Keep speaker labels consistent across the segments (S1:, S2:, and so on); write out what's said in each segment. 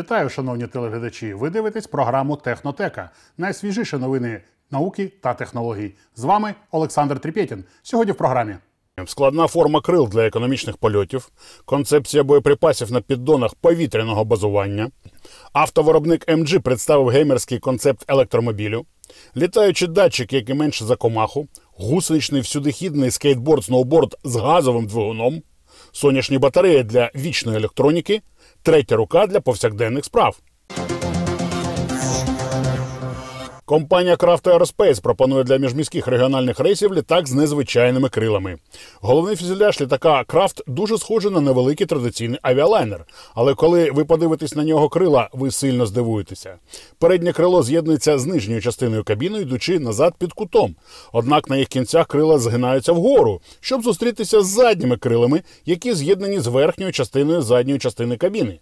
S1: Вітаю, шановні телеглядачі. Ви дивитесь програму Технотека. Найсвіжіші новини науки та технологій. З вами Олександр Тріпєтін. Сьогодні в програмі. Складна форма крил для економічних польотів, концепція боєприпасів на піддонах повітряного базування. Автовиробник MG представив геймерський концепт електромобілю, літаючий датчик, який менше за комаху, гусеничний всюдихідний скейтборд-сноуборд з газовим двигуном, сонячні батареї для вічної електроніки третя рука для повсякденних справ. Компанія Kraft Aerospace пропонує для міжміських регіональних рейсів літак з незвичайними крилами. Головний фюзеляж літака крафт дуже схожий на невеликий традиційний авіалайнер. Але коли ви подивитесь на нього крила, ви сильно здивуєтеся. Переднє крило з'єднується з нижньою частиною кабіни, йдучи назад під кутом. Однак на їх кінцях крила згинаються вгору, щоб зустрітися з задніми крилами, які з'єднані з верхньою частиною задньої частини кабіни.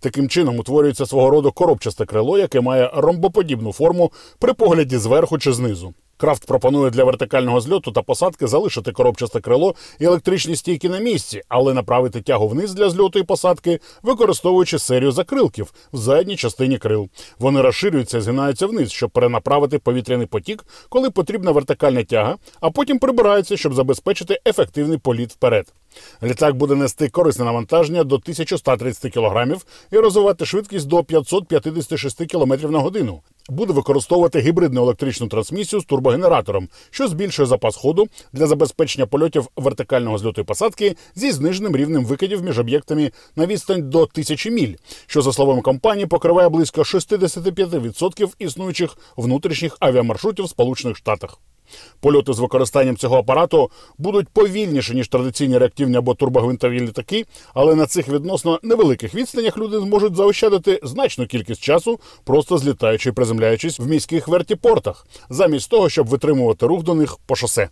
S1: Таким чином утворюється свого роду коробчасте крило, яке має ромбоподібну форму при погляді зверху чи знизу. Крафт пропонує для вертикального зльоту та посадки залишити коробчасте крило і електричні стійки на місці, але направити тягу вниз для зльоту і посадки, використовуючи серію закрилків в задній частині крил. Вони розширюються і згинаються вниз, щоб перенаправити повітряний потік, коли потрібна вертикальна тяга, а потім прибираються, щоб забезпечити ефективний політ вперед. Літак буде нести корисне навантаження до 1130 кг і розвивати швидкість до 556 км на годину буде використовувати гібридну електричну трансмісію з турбогенератором, що збільшує запас ходу для забезпечення польотів вертикального зльоту і посадки зі зниженим рівнем викидів між об'єктами на відстань до тисячі міль, що за словами компанії покриває близько 65% існуючих внутрішніх авіамаршрутів в Сполучених Штатах. Польоти з використанням цього апарату будуть повільніше ніж традиційні реактивні або турбогвинтові літаки, але на цих відносно невеликих відстанях люди зможуть заощадити значну кількість часу, просто злітаючи і приземляючись в міських вертіпортах, замість того, щоб витримувати рух до них по шосе.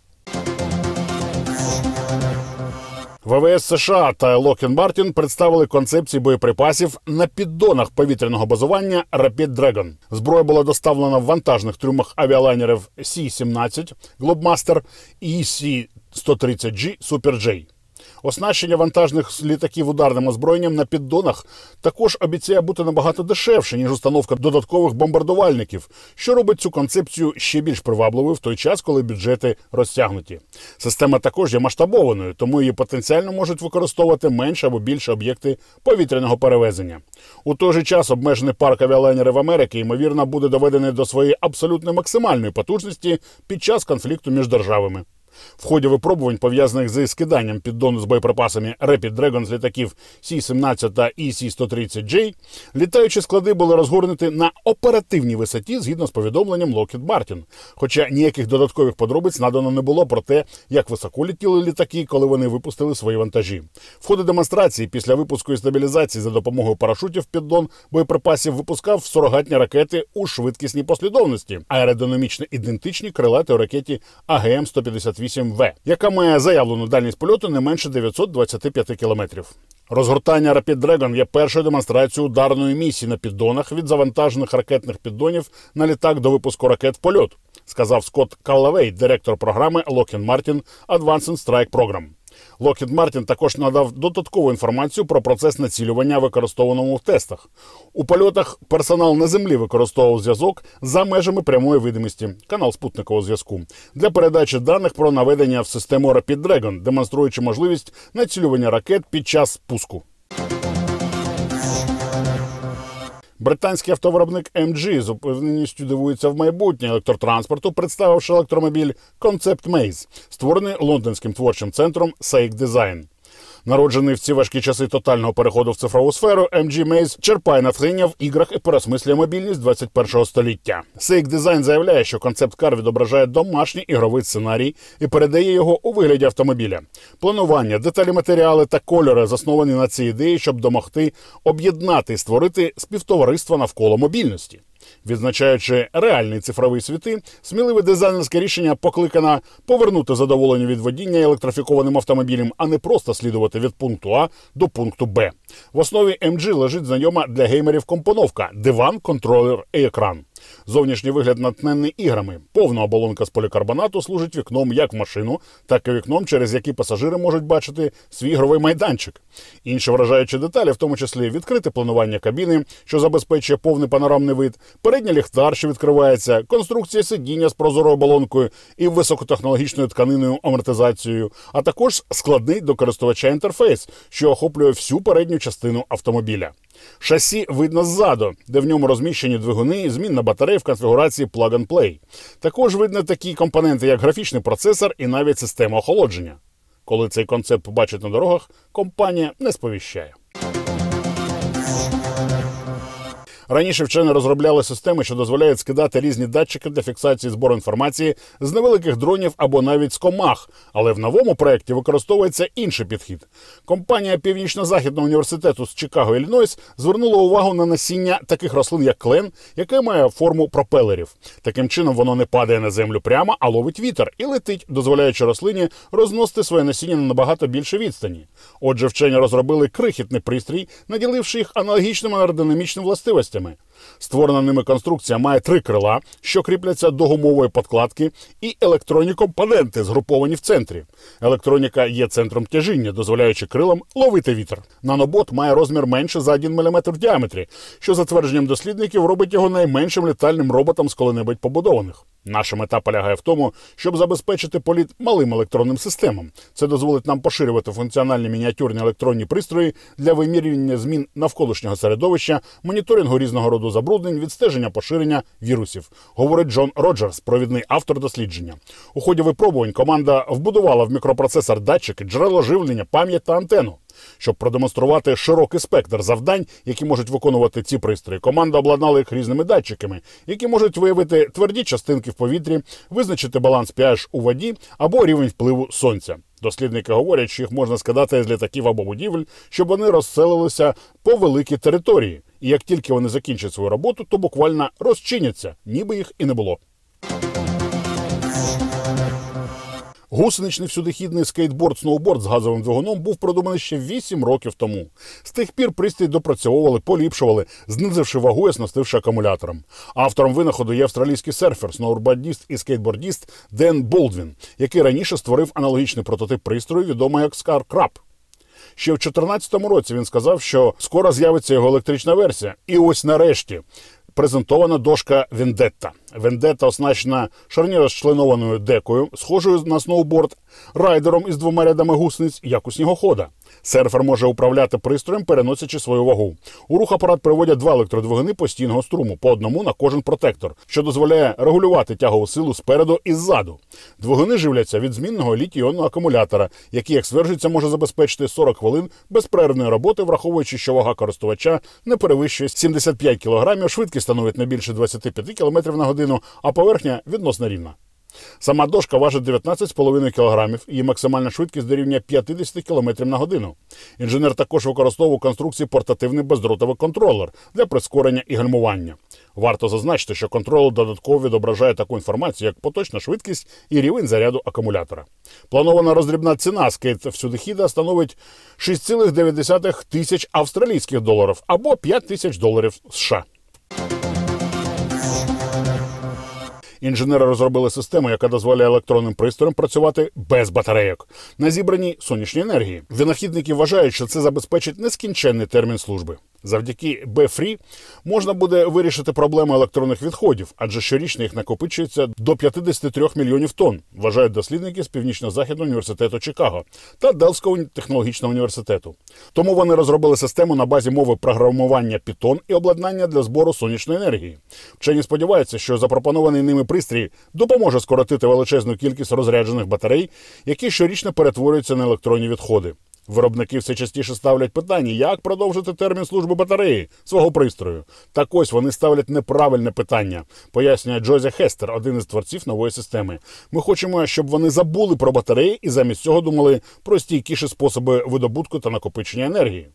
S1: ВВС США та Локін Мартін представили концепції боєприпасів на піддонах повітряного базування Rapid Dragon. Зброя була доставлена в вантажних трюмах авіалайнерів Сі 17 Globemaster і Сі 130 G Super J. Оснащення вантажних літаків ударним озброєнням на піддонах також обіцяє бути набагато дешевше ніж установка додаткових бомбардувальників, що робить цю концепцію ще більш привабливою в той час, коли бюджети розтягнуті. Система також є масштабованою, тому її потенціально можуть використовувати менше або більше об'єкти повітряного перевезення. У той же час обмежений парк авіалайнерів Америки ймовірно буде доведений до своєї абсолютно максимальної потужності під час конфлікту між державами. В ході випробувань, пов'язаних зі скиданням піддону з боєприпасами Rapid Dragon з літаків Сі-17 та EC-130J, літаючі склади були розгорнуті на оперативній висоті згідно з повідомленням Lockheed Martin. Хоча ніяких додаткових подробиць надано не було про те, як високо літіли літаки, коли вони випустили свої вантажі. В ході демонстрації після випуску і стабілізації за допомогою парашутів піддон боєприпасів випускав сурогатні ракети у швидкісній послідовності, аеродинамічно ідентичні крилати у ракеті АГМ 158 р в яка має заявлену дальність польоту не менше 925 кілометрів. Розгортання Rapid Dragon є першою демонстрацією ударної місії на піддонах від завантажених ракетних піддонів на літак до випуску ракет в польот, сказав Скотт Каллавей, директор програми Lockheed Martin Advanced Strike Program. Lockheed Мартін також надав додаткову інформацію про процес націлювання, використованому в тестах. У польотах персонал на землі використовував зв'язок за межами прямої видимості, канал спутникового зв'язку для передачі даних про наведення в систему Rapid Dragon, демонструючи можливість націлювання ракет під час спуску. Британський автовиробник MG з упевненістю дивується в майбутнє електротранспорту, представивши електромобіль Concept Maze, створений лондонським творчим центром Sake Design. Народжений в ці важкі часи тотального переходу в цифрову сферу, MG Maze черпає натхнення в іграх і пересмислює мобільність 21-го століття. Сейк дизайн заявляє, що концепт кар відображає домашній ігровий сценарій і передає його у вигляді автомобіля. Планування, деталі, матеріали та кольори засновані на цій ідеї, щоб домогти об'єднати і створити співтовариство навколо мобільності. Відзначаючи реальні цифрові світи, сміливе дизайнерське рішення покликано повернути задоволення від водіння електрифікованим автомобілем, а не просто слідувати від пункту А до пункту Б. В основі MG лежить знайома для геймерів компоновка диван, контролер і екран. Зовнішній вигляд натнений іграми. Повна оболонка з полікарбонату служить вікном як в машину, так і вікном, через які пасажири можуть бачити свій ігровий майданчик. Інші вражаючі деталі, в тому числі відкрите планування кабіни, що забезпечує повний панорамний вид, передній ліхтар, що відкривається, конструкція сидіння з прозорою оболонкою і високотехнологічною тканиною амортизацією, а також складний до користувача інтерфейс, що охоплює всю передню частину автомобіля. Шасі видно ззаду, де в ньому розміщені двигуни, змінна батарея в конфігурації plug-and-play. Також видно такі компоненти, як графічний процесор і навіть система охолодження. Коли цей концепт побачить на дорогах, компанія не сповіщає. Раніше вчені розробляли системи, що дозволяють скидати різні датчики для фіксації збору інформації з невеликих дронів або навіть з комах. Але в новому проєкті використовується інший підхід. Компанія Північно-Західного університету з Чикаго Ільнойс звернула увагу на насіння таких рослин, як клен, яке має форму пропелерів. Таким чином воно не падає на землю прямо, а ловить вітер і летить, дозволяючи рослині розносити своє насіння на набагато більше відстані. Отже, вчені розробили крихітний пристрій, наділивши їх аналогічними аеродинамічним властивостям гусеницями. Створена ними конструкція має три крила, що кріпляться до гумової подкладки, і електронні компоненти згруповані в центрі. Електроніка є центром тяжіння, дозволяючи крилам ловити вітер. Нанобот має розмір менше за 1 мм в діаметрі, що за твердженням дослідників робить його найменшим літальним роботом з коли-небудь побудованих. Наша мета полягає в тому, щоб забезпечити політ малим електронним системам. Це дозволить нам поширювати функціональні мініатюрні електронні пристрої для вимірювання змін навколишнього середовища, моніторингу різного роду забруднень, відстеження поширення вірусів, говорить Джон Роджерс, провідний автор дослідження. У ході випробувань команда вбудувала в мікропроцесор датчики, джерело живлення, пам'ять та антенну. Щоб продемонструвати широкий спектр завдань, які можуть виконувати ці пристрої, команда обладнала їх різними датчиками, які можуть виявити тверді частинки в повітрі, визначити баланс pH у воді або рівень впливу сонця. Дослідники говорять, що їх можна скидати з літаків або будівель, щоб вони розселилися по великій території. І як тільки вони закінчать свою роботу, то буквально розчиняться, ніби їх і не було. Гусеничний всюдихідний скейтборд-сноуборд з газовим двигуном був продуманий ще 8 років тому. З тих пір пристрій допрацьовували, поліпшували, знизивши вагу і оснастивши акумулятором. Автором винаходу є австралійський серфер, сноубордіст і скейтбордіст Ден Болдвін, який раніше створив аналогічний прототип пристрою, відомий як Scar Crab. Ще в 2014 році він сказав, що скоро з'явиться його електрична версія. І ось нарешті презентована дошка Вендетта. Вендета оснащена шарніра з декою, схожою на сноуборд, райдером із двома рядами гусениць, як у снігохода. Серфер може управляти пристроєм, переносячи свою вагу. У рух апарат приводять два електродвигуни постійного струму, по одному на кожен протектор, що дозволяє регулювати тягову силу спереду і ззаду. Двигуни живляться від змінного літій-іонного акумулятора, який, як стверджується, може забезпечити 40 хвилин безперервної роботи, враховуючи, що вага користувача не перевищує 75 кг, швидкість становить не більше 25 км на годину годину, а поверхня відносно рівна. Сама дошка важить 19,5 кг, її максимальна швидкість дорівнює 50 км на годину. Інженер також використовував у конструкції портативний бездротовий контролер для прискорення і гальмування. Варто зазначити, що контролер додатково відображає таку інформацію, як поточна швидкість і рівень заряду акумулятора. Планована роздрібна ціна скейт всюдихіда становить 6,9 тисяч австралійських доларів або 5 тисяч доларів США. Інженери розробили систему, яка дозволяє електронним пристроям працювати без батарейок на зібраній сонячній енергії. Винахідники вважають, що це забезпечить нескінченний термін служби. Завдяки бефрі можна буде вирішити проблему електронних відходів, адже щорічно їх накопичується до 53 мільйонів тонн, вважають дослідники з північно-західного університету Чикаго та Делського технологічного університету. Тому вони розробили систему на базі мови програмування Python і обладнання для збору сонячної енергії. Вчені сподіваються, що запропонований ними пристрій допоможе скоротити величезну кількість розряджених батарей, які щорічно перетворюються на електронні відходи. Виробники все частіше ставлять питання, як продовжити термін служби батареї свого пристрою. Так ось вони ставлять неправильне питання, пояснює Джозі Хестер, один із творців нової системи. Ми хочемо, щоб вони забули про батареї і замість цього думали про стійкіші способи видобутку та накопичення енергії.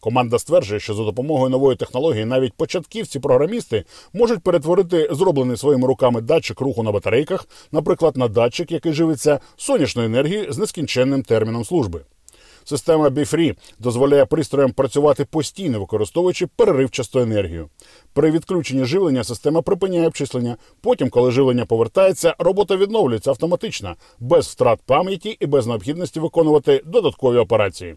S1: Команда стверджує, що за допомогою нової технології навіть початківці-програмісти можуть перетворити зроблений своїми руками датчик руху на батарейках, наприклад, на датчик, який живиться сонячною енергією з нескінченним терміном служби. Система Біфрі дозволяє пристроям працювати постійно, використовуючи переривчасту енергію. При відключенні живлення система припиняє обчислення. Потім, коли живлення повертається, робота відновлюється автоматично, без втрат пам'яті і без необхідності виконувати додаткові операції.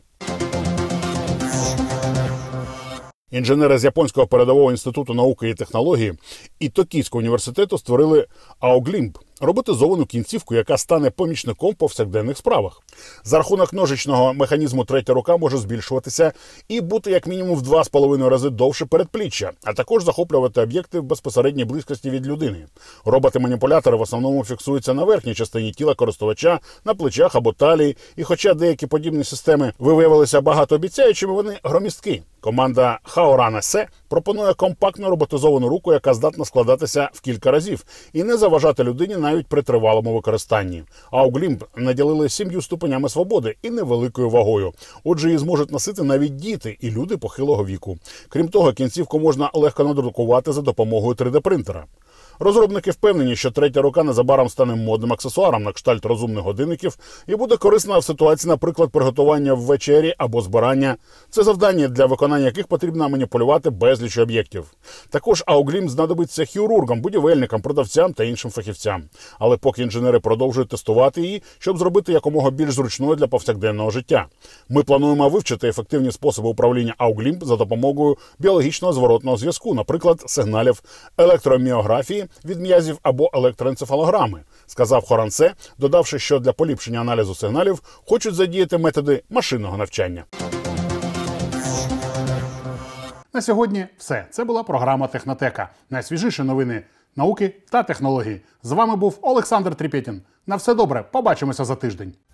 S1: Інженери з японського передового інституту науки і технології і Токійського університету створили Ауглімб роботизовану кінцівку, яка стане помічником в повсякденних справах. За рахунок ножичного механізму третя рука може збільшуватися і бути як мінімум в два з половиною рази довше передпліччя, а також захоплювати об'єкти в безпосередній близькості від людини. Роботи-маніпулятори в основному фіксуються на верхній частині тіла користувача, на плечах або талії. І, хоча деякі подібні системи виявилися багатообіцяючими, вони громістки. Команда Хаорана Се пропонує компактну роботизовану руку, яка здатна складатися в кілька разів, і не заважати людині на навіть при тривалому використанні. А Ауглімб наділили сім'ю ступенями свободи і невеликою вагою. Отже, її зможуть носити навіть діти і люди похилого віку. Крім того, кінцівку можна легко надрукувати за допомогою 3D-принтера. Розробники впевнені, що третя рука незабаром стане модним аксесуаром на кшталт розумних годинників і буде корисна в ситуації, наприклад, приготування ввечері або збирання. Це завдання, для виконання яких потрібно маніпулювати безліч об'єктів. Також Ауглім знадобиться хірургам, будівельникам, продавцям та іншим фахівцям. Але поки інженери продовжують тестувати її, щоб зробити якомога більш зручною для повсякденного життя. Ми плануємо вивчити ефективні способи управління Ауглімп за допомогою біологічного зворотного зв'язку, наприклад, сигналів електроміографії від м'язів або електроенцефалограми, сказав Хорансе, додавши, що для поліпшення аналізу сигналів хочуть задіяти методи машинного навчання. На сьогодні все. Це була програма Технотека. Найсвіжіші новини науки та технології. З вами був Олександр Тріпєтін. На все добре, побачимося за тиждень.